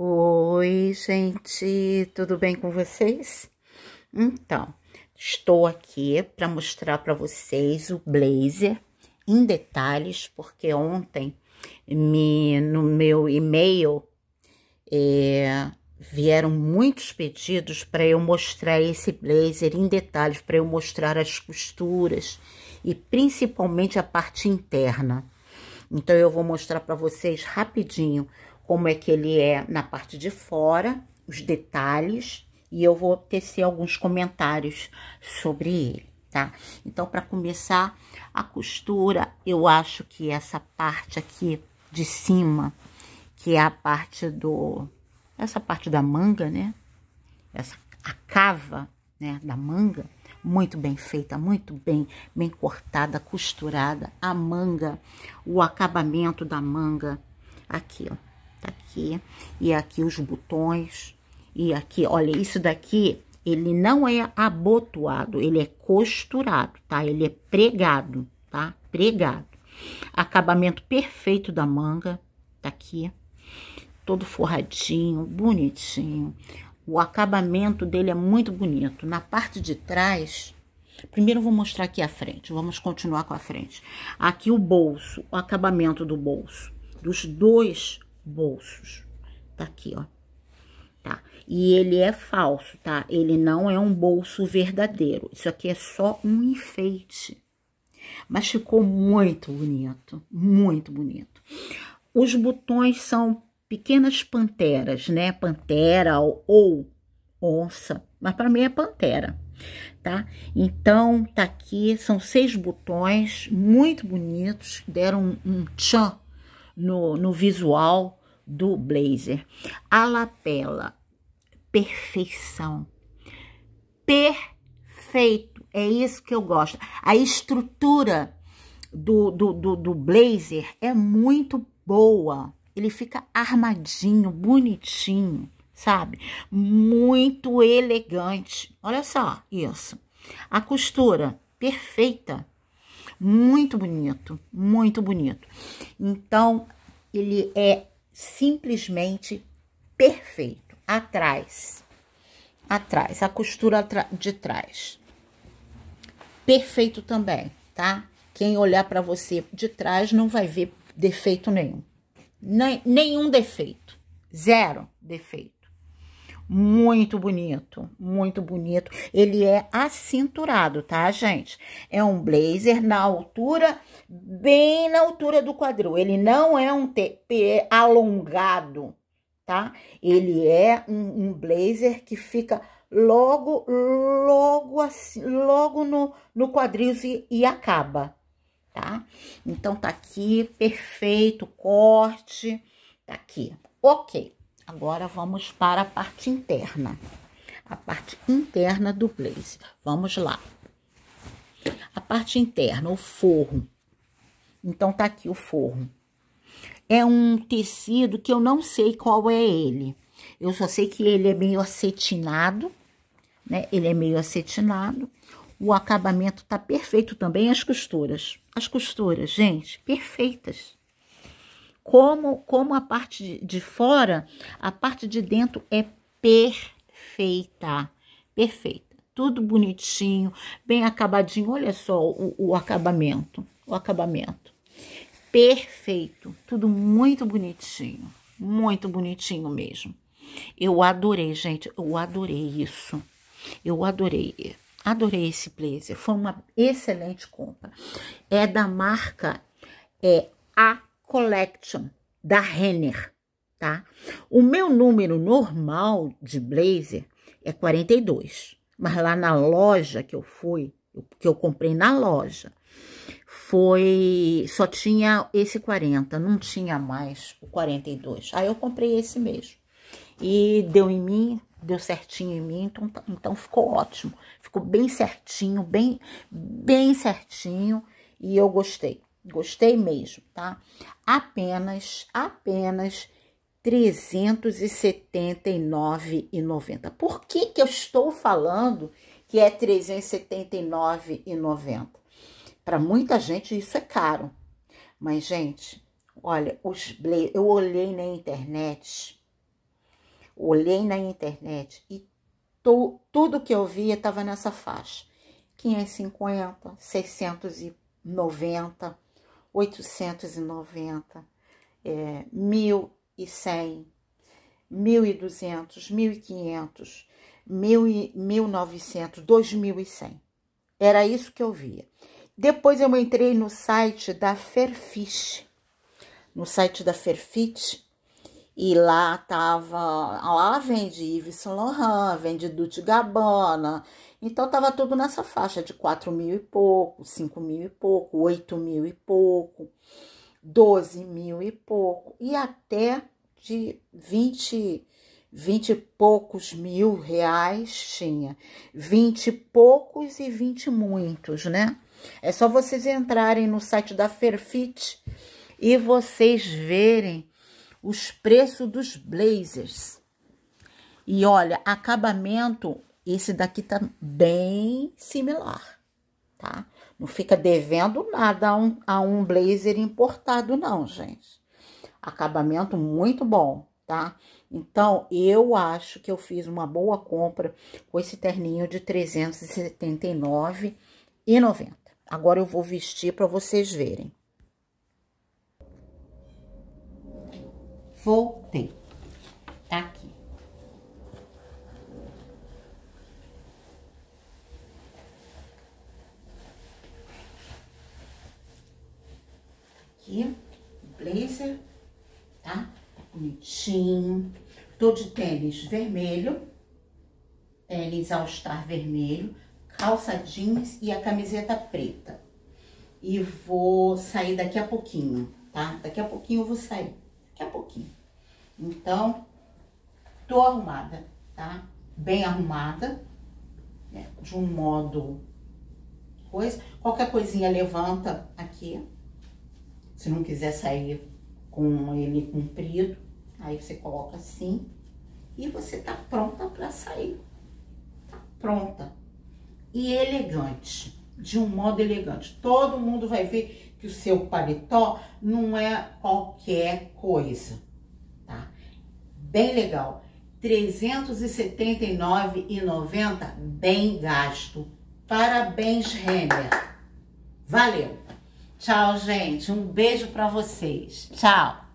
Oi, gente, tudo bem com vocês? Então, estou aqui para mostrar para vocês o blazer em detalhes, porque ontem me, no meu e-mail é, vieram muitos pedidos para eu mostrar esse blazer em detalhes, para eu mostrar as costuras e principalmente a parte interna. Então, eu vou mostrar para vocês rapidinho como é que ele é na parte de fora, os detalhes, e eu vou tecer alguns comentários sobre ele, tá? Então, para começar a costura, eu acho que essa parte aqui de cima, que é a parte do... essa parte da manga, né? Essa, a cava, né, da manga, muito bem feita, muito bem, bem cortada, costurada. A manga, o acabamento da manga, aqui, ó, tá aqui. E aqui os botões, e aqui, olha, isso daqui, ele não é abotoado, ele é costurado, tá? Ele é pregado, tá? Pregado. Acabamento perfeito da manga, tá aqui. Todo forradinho, bonitinho o acabamento dele é muito bonito. Na parte de trás, primeiro vou mostrar aqui a frente, vamos continuar com a frente. Aqui o bolso, o acabamento do bolso, dos dois bolsos. Tá aqui, ó. Tá? E ele é falso, tá? Ele não é um bolso verdadeiro. Isso aqui é só um enfeite. Mas ficou muito bonito, muito bonito. Os botões são pequenas panteras, né? Pantera ou, onça, mas para mim é pantera, tá? Então tá aqui, são seis botões muito bonitos, deram um, tchan no, no visual do blazer. A lapela, perfeição, perfeito, é isso que eu gosto. A estrutura do, do, do, do blazer é muito boa, ele fica armadinho, bonitinho, sabe? Muito elegante. Olha só isso. A costura perfeita. Muito bonito, muito bonito. Então, ele é simplesmente perfeito. Atrás. Atrás, a costura de trás. Perfeito também, tá? Quem olhar para você de trás não vai ver defeito nenhum nenhum defeito, zero defeito. Muito bonito, muito bonito. Ele é acinturado, tá, gente? É um blazer na altura, bem na altura do quadril. Ele não é um TP alongado, tá? Ele é um, um blazer que fica logo, logo assim, logo no, no quadril e, e acaba, tá? Então, tá aqui, perfeito, corte, tá aqui. Ok, agora vamos para a parte interna. A parte interna do blazer. Vamos lá. A parte interna, o forro. Então, tá aqui o forro. É um tecido que eu não sei qual é ele. Eu só sei que ele é meio acetinado, né? Ele é meio acetinado. O acabamento tá perfeito também, as costuras. As costuras, gente, perfeitas. Como, como a parte de fora, a parte de dentro é perfeita. Perfeita. Tudo bonitinho, bem acabadinho. Olha só o, o acabamento. O acabamento. Perfeito. Tudo muito bonitinho. Muito bonitinho mesmo. Eu adorei, gente. Eu adorei isso. Eu adorei. Adorei esse blazer, foi uma excelente compra. É da marca é A Collection da Renner, tá? O meu número normal de blazer é 42, mas lá na loja que eu fui, que eu comprei na loja, foi só tinha esse 40, não tinha mais o 42. Aí eu comprei esse mesmo. E deu em mim deu certinho em mim, então, tá, então ficou ótimo. Ficou bem certinho, bem, bem certinho e eu gostei. Gostei mesmo, tá? Apenas, apenas R$ 379,90. Por que que eu estou falando que é R$ 379,90? Para muita gente isso é caro. Mas gente, olha, os eu olhei na internet, Olhei na internet e to, tudo que eu via estava nessa faixa. 550, 690, 890, é, 1.100, 1.200, 1.500, 1.900, 2.100. Era isso que eu via. Depois eu entrei no site da Fairfish. No site da Fairfish, e lá tava, lá vende Yves Saint Laurent, vende Dutty Gabbana. Então tava tudo nessa faixa de 4 mil e pouco, 5 mil e pouco, 8 mil e pouco, 12 mil e pouco. E até de 20, 20 e poucos mil reais tinha. 20 e poucos e 20 muitos, né? É só vocês entrarem no site da Ferfit e vocês verem os preços dos blazers. E olha, acabamento, esse daqui tá bem similar, tá? Não fica devendo nada a um, a um blazer importado não, gente. Acabamento muito bom, tá? Então, eu acho que eu fiz uma boa compra com esse terninho de R$ 379,90. Agora eu vou vestir para vocês verem. Voltei. Tá aqui. Aqui, blazer, tá? Bonitinho. Tô de tênis vermelho, tênis all star vermelho, calça jeans e a camiseta preta. E vou sair daqui a pouquinho, tá? Daqui a pouquinho eu vou sair. Daqui a pouquinho. Então, tô arrumada, tá? Bem arrumada, né? de um modo coisa. Qualquer coisinha levanta aqui. Se não quiser sair com ele comprido, aí você coloca assim e você tá pronta para sair. Tá pronta. E elegante, de um modo elegante. Todo mundo vai ver que o seu paletó não é qualquer coisa bem legal. R$ 379,90, bem gasto. Parabéns, Renner. Valeu. Tchau, gente. Um beijo para vocês. Tchau.